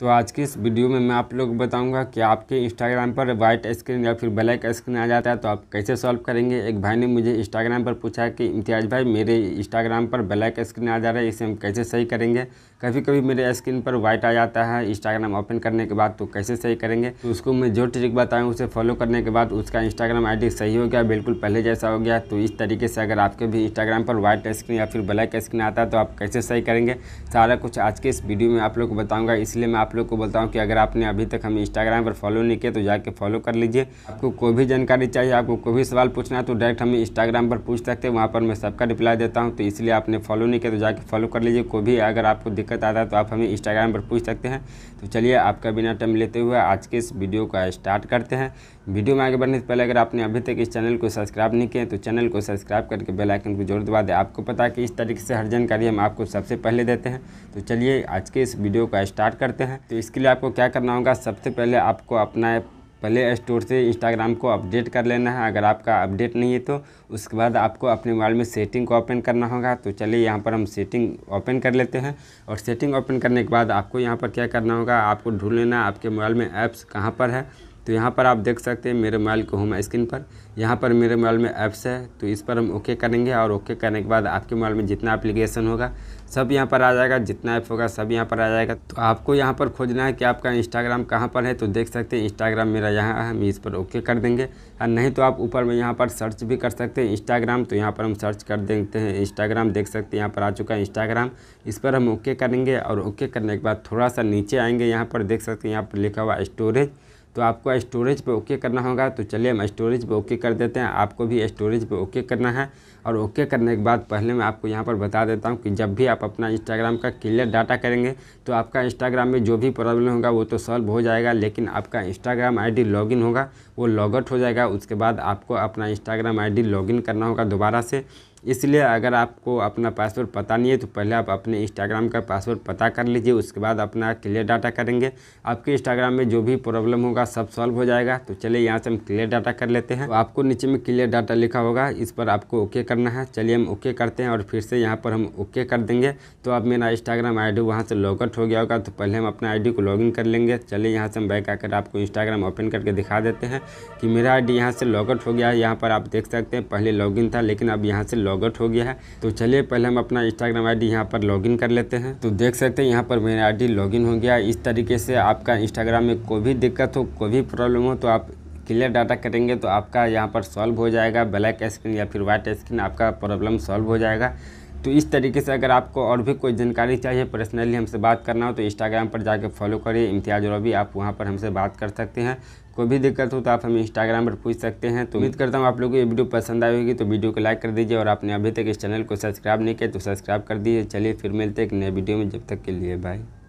तो आज की इस वीडियो में मैं आप लोग बताऊंगा कि आपके इंस्टाग्राम पर वाइट स्क्रीन या फिर ब्लैक स्क्रीन आ जाता है तो आप कैसे सॉल्व करेंगे एक भाई ने मुझे इंस्टाग्राम पर पूछा कि इम्तियाज भाई मेरे इंस्टाग्राम पर ब्लैक स्क्रीन आ जा रहा है इसे हम कैसे सही करेंगे कभी कभी मेरे स्क्रीन पर वाइट आ जाता है इंस्टाग्राम ओपन करने के बाद तो कैसे सही करेंगे तो उसको मैं जो ट्रिक बताऊँ उसे फॉलो करने के बाद उसका इंस्टाग्राम आई सही हो गया बिल्कुल पहले जैसा हो गया तो इस तरीके से अगर आपके भी इंस्टाग्राम पर वाइट स्क्रीन या फिर ब्लैक स्क्रीन आता है तो आप कैसे सही करेंगे सारा कुछ आज के इस वीडियो में आप लोग को बताऊँगा इसलिए मैं आप आप लोग को बोलता हूँ कि अगर आपने अभी तक हमें इंस्टाग्राम पर फॉलो नहीं किया तो जाके फॉलो कर लीजिए आपको कोई भी जानकारी चाहिए आपको कोई भी सवाल पूछना है तो डायरेक्ट हमें इंस्टाग्राम पर पूछ सकते हैं वहाँ पर मैं सबका रिप्लाई देता हूँ तो इसलिए आपने फॉलो नहीं किया तो जाके फॉलो कर लीजिए कोई भी अगर आपको दिक्कत आता है तो आप हमें इंस्टाग्राम पर पूछ सकते हैं तो चलिए आपका बिना टाइम लेते हुए आज के इस वीडियो का स्टार्ट करते हैं वीडियो में आगे बढ़ने से पहले अगर आपने अभी तक इस चैनल को सब्सक्राइब नहीं किया तो चैनल को सब्सक्राइब करके बेल आइकन को जोड़ दबा दें आपको पता है कि इस तरीके से हर जानकारी हम आपको सबसे पहले देते हैं तो चलिए आज के इस वीडियो का स्टार्ट करते हैं तो इसके लिए आपको क्या करना होगा सबसे पहले आपको अपना प्ले स्टोर से इंस्टाग्राम को अपडेट कर लेना है अगर आपका अपडेट नहीं है तो उसके बाद आपको अपने मोबाइल में सेटिंग को ओपन करना होगा तो चलिए यहाँ पर हम सेटिंग ओपन कर लेते हैं और सेटिंग ओपन करने के बाद आपको यहाँ पर क्या करना होगा आपको ढूंढ लेना आपके मोबाइल में ऐप्स कहाँ पर है तो यहाँ पर आप देख सकते हैं मेरे मोबाइल को होम स्क्रीन पर यहाँ पर मेरे मोबाइल में ऐप्स है तो इस पर हम ओके करेंगे और ओके करने के बाद आपके मोबाइल में जितना एप्लीकेशन होगा सब यहाँ पर आ जाएगा जितना ऐप होगा सब यहाँ पर आ जाएगा तो आपको यहाँ पर खोजना है कि आपका इंस्टाग्राम कहाँ पर है तो देख सकते हैं इंस्टाग्राम मेरा यहाँ है हम इस पर ओके कर देंगे और नहीं तो आप ऊपर में यहाँ पर सर्च भी कर सकते हैं इंस्टाग्राम तो यहाँ पर हम सर्च कर देते हैं इंस्टाग्राम देख सकते हैं यहाँ पर आ चुका है इंस्टाग्राम इस पर हम ओके करेंगे और ओके करने के बाद थोड़ा सा नीचे आएंगे यहाँ पर देख सकते हैं यहाँ पर लिखा हुआ स्टोरेज तो आपको स्टोरेज पे ओके करना होगा तो चलिए हम स्टोरेज पे ओके कर देते हैं आपको भी स्टोरेज पे ओके करना है और ओके करने के बाद पहले मैं आपको यहाँ पर बता देता हूँ कि जब भी आप अपना इंस्टाग्राम का क्लियर डाटा करेंगे तो आपका इंस्टाग्राम में जो भी प्रॉब्लम होगा वो तो सॉल्व हो जाएगा लेकिन आपका इंस्टाग्राम आई लॉगिन होगा वो लॉगआउट हो जाएगा उसके बाद आपको अपना इंस्टाग्राम आई लॉगिन करना होगा दोबारा से इसलिए अगर आपको अपना पासवर्ड पता नहीं है तो पहले आप अपने इंस्टाग्राम का पासवर्ड पता कर लीजिए उसके बाद अपना क्लियर डाटा करेंगे आपके इंस्टाग्राम में जो भी प्रॉब्लम होगा सब सॉल्व हो जाएगा तो चलिए यहाँ से हम क्लियर डाटा कर लेते हैं तो आपको नीचे में क्लियर डाटा लिखा होगा इस पर आपको ओके करना है चलिए हम ओके करते हैं और फिर से यहाँ पर हम ओके कर देंगे तो अब मेरा इंस्टाग्राम आई डी वहाँ से लॉगआउट हो गया होगा तो पहले हम अपना आई को इन कर लेंगे चलिए यहाँ से हम बैक आकर आपको इंस्टाग्राम ओपन करके दिखा देते हैं कि मेरा आई डी यहाँ से लॉगआउट हो गया है यहाँ पर आप देख सकते हैं पहले इन था लेकिन अब यहाँ से लॉग आउट हो गया है तो चलिए पहले हम अपना इंस्टाग्राम आई डी यहाँ पर लॉगिन कर लेते हैं तो देख सकते हैं यहाँ पर मेरा आई डी लॉगिन हो गया इस तरीके से आपका इंस्टाग्राम में कोई भी दिक्कत हो कोई भी प्रॉब्लम हो तो आप क्लियर डाटा करेंगे तो आपका यहाँ पर सॉल्व हो जाएगा ब्लैक स्क्रीन या फिर व्हाइट स्क्रीन आपका प्रॉब्लम सॉल्व हो जाएगा तो इस तरीके से अगर आपको और भी कोई जानकारी चाहिए पर्सनली हमसे बात करना हो तो इंस्टाग्राम पर जाकर फॉलो करिए इम्तियाज रबी आप वहाँ पर हमसे बात कर सकते हैं कोई भी दिक्कत हो तो आप हमें इंस्टाग्राम पर पूछ सकते हैं तो उम्मीद करता हूँ आप लोगों को ये वीडियो पसंद आई होगी तो वीडियो को लाइक कर दीजिए और आपने अभी तक इस चैनल को सब्सक्राइब नहीं किया तो सब्सक्राइब कर दीजिए चलिए फिर मिलते एक नए वीडियो में जब तक के लिए बाय